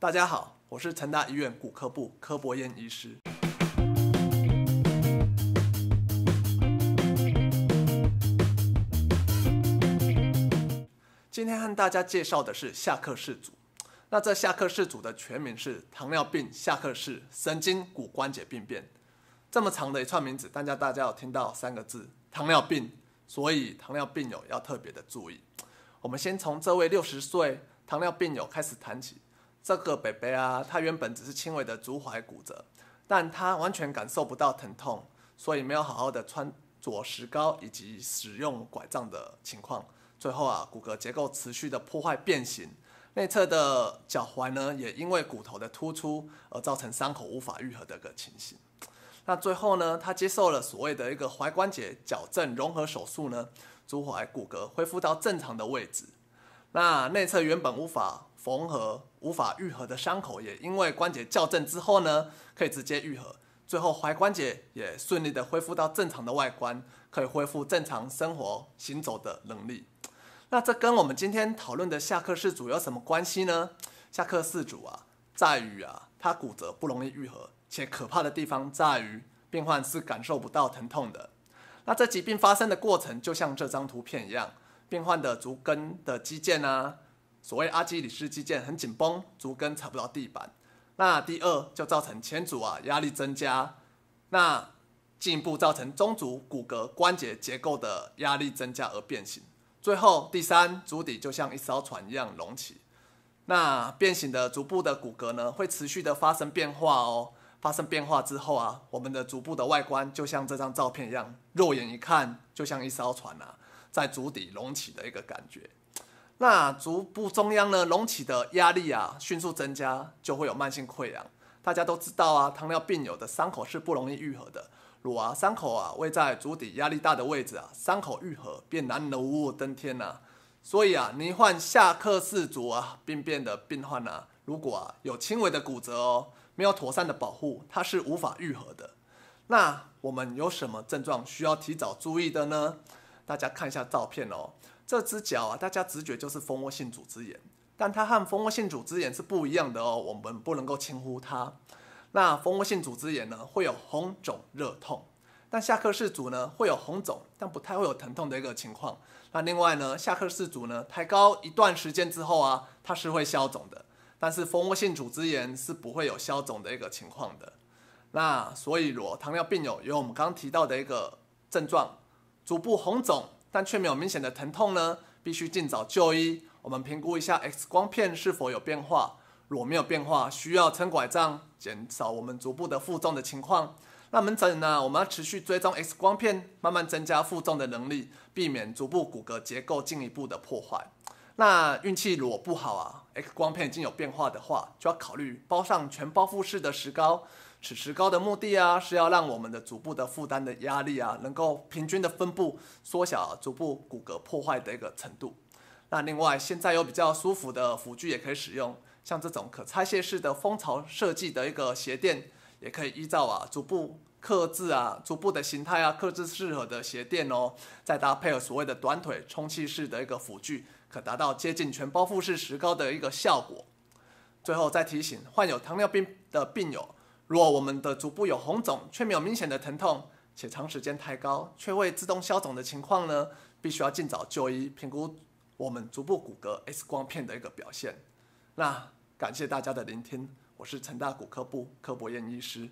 大家好，我是成大医院骨科部柯伯燕医师。今天和大家介绍的是下克氏组。那这下克氏组的全名是糖尿病下克氏神经骨关节病变，这么长的一串名字，大家大家要听到三个字：糖尿病。所以糖尿病友要特别的注意。我们先从这位六十岁糖尿病友开始谈起。这个北北啊，他原本只是轻微的足踝骨折，但他完全感受不到疼痛，所以没有好好的穿着石膏以及使用拐杖的情况。最后啊，骨骼结构持续的破坏变形，内侧的脚踝呢，也因为骨头的突出而造成伤口无法愈合的个情形。那最后呢，他接受了所谓的一个踝关节矫正融合手术呢，足踝骨骼恢复到正常的位置。那内侧原本无法缝合。无法愈合的伤口，也因为关节矫正之后呢，可以直接愈合。最后踝关节也顺利的恢复到正常的外观，可以恢复正常生活行走的能力。那这跟我们今天讨论的下课四主有什么关系呢？下课四主啊，在于啊，它骨折不容易愈合，且可怕的地方在于，病患是感受不到疼痛的。那这疾病发生的过程，就像这张图片一样，病患的足跟的肌腱啊。所谓阿基里斯肌腱很紧绷，足跟踩不到地板，那第二就造成前足啊压力增加，那进一步造成中足骨骼关节结构的压力增加而变形。最后第三，足底就像一艘船一样隆起，那变形的足部的骨骼呢会持续的发生变化哦。发生变化之后啊，我们的足部的外观就像这张照片一样，肉眼一看就像一艘船啊，在足底隆起的一个感觉。那足部中央呢隆起的压力啊，迅速增加就会有慢性溃疡。大家都知道啊，糖尿病有的伤口是不容易愈合的。如啊伤口啊位在足底压力大的位置啊，伤口愈合便难如登天啊。所以啊，罹患下克氏足啊病变的病患啊，如果啊有轻微的骨折哦，没有妥善的保护，它是无法愈合的。那我们有什么症状需要提早注意的呢？大家看一下照片哦。这只脚啊，大家直觉就是蜂窝性组织炎，但它和蜂窝性组织炎是不一样的哦，我们不能够轻忽它。那蜂窝性组织炎呢，会有红肿热痛，但下颌氏组呢会有红肿，但不太会有疼痛的一个情况。那另外呢，下颌氏组呢抬高一段时间之后啊，它是会消肿的，但是蜂窝性组织炎是不会有消肿的一个情况的。那所以，如果糖尿病友有我们刚刚提到的一个症状，足部红肿。但却没有明显的疼痛呢，必须尽早就医。我们评估一下 X 光片是否有变化，若没有变化，需要撑拐杖，减少我们足部的负重的情况。那门诊呢，我们要持续追踪 X 光片，慢慢增加负重的能力，避免足部骨骼结构进一步的破坏。那运气果不好啊，X 光片已经有变化的话，就要考虑包上全包覆式的石膏。此石膏的目的啊，是要让我们的足部的负担的压力啊，能够平均的分布，缩小足部骨骼破坏的一个程度。那另外，现在有比较舒服的辅具也可以使用，像这种可拆卸式的蜂巢设计的一个鞋垫，也可以依照啊足部刻字啊足部的形态啊，刻制适合的鞋垫哦。再搭配所谓的短腿充气式的一个辅具，可达到接近全包覆式石膏的一个效果。最后再提醒患有糖尿病的病友。如果我们的足部有红肿，却没有明显的疼痛，且长时间抬高却会自动消肿的情况呢？必须要尽早就医评估我们足部骨骼 X 光片的一个表现。那感谢大家的聆听，我是成大骨科部柯博彦医师。